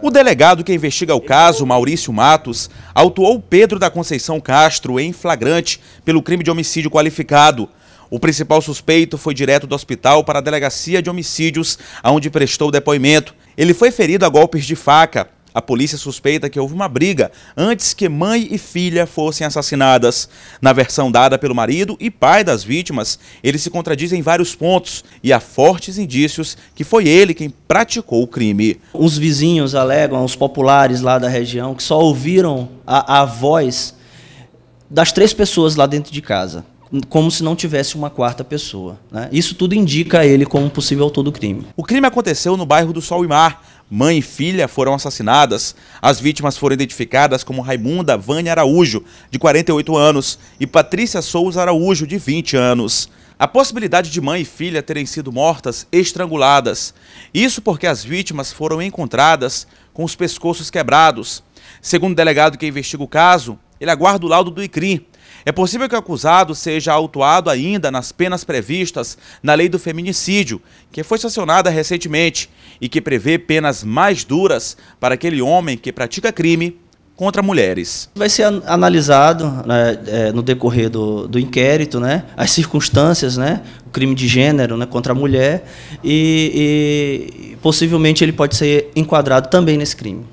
O delegado que investiga o caso, Maurício Matos, autuou Pedro da Conceição Castro em flagrante pelo crime de homicídio qualificado. O principal suspeito foi direto do hospital para a delegacia de homicídios, onde prestou depoimento. Ele foi ferido a golpes de faca. A polícia suspeita que houve uma briga antes que mãe e filha fossem assassinadas. Na versão dada pelo marido e pai das vítimas, eles se contradizem em vários pontos e há fortes indícios que foi ele quem praticou o crime. Os vizinhos alegam, os populares lá da região, que só ouviram a, a voz das três pessoas lá dentro de casa como se não tivesse uma quarta pessoa. Né? Isso tudo indica ele como possível autor do crime. O crime aconteceu no bairro do Sol e Mar, Mãe e filha foram assassinadas. As vítimas foram identificadas como Raimunda Vânia Araújo, de 48 anos, e Patrícia Souza Araújo, de 20 anos. A possibilidade de mãe e filha terem sido mortas estranguladas. Isso porque as vítimas foram encontradas com os pescoços quebrados. Segundo o delegado que investiga o caso, ele aguarda o laudo do ICRI, é possível que o acusado seja autuado ainda nas penas previstas na Lei do Feminicídio, que foi sancionada recentemente e que prevê penas mais duras para aquele homem que pratica crime contra mulheres. Vai ser analisado né, é, no decorrer do, do, inquérito, né, as circunstâncias, né, o crime de gênero, né, contra a mulher e, e possivelmente ele pode ser enquadrado também nesse crime.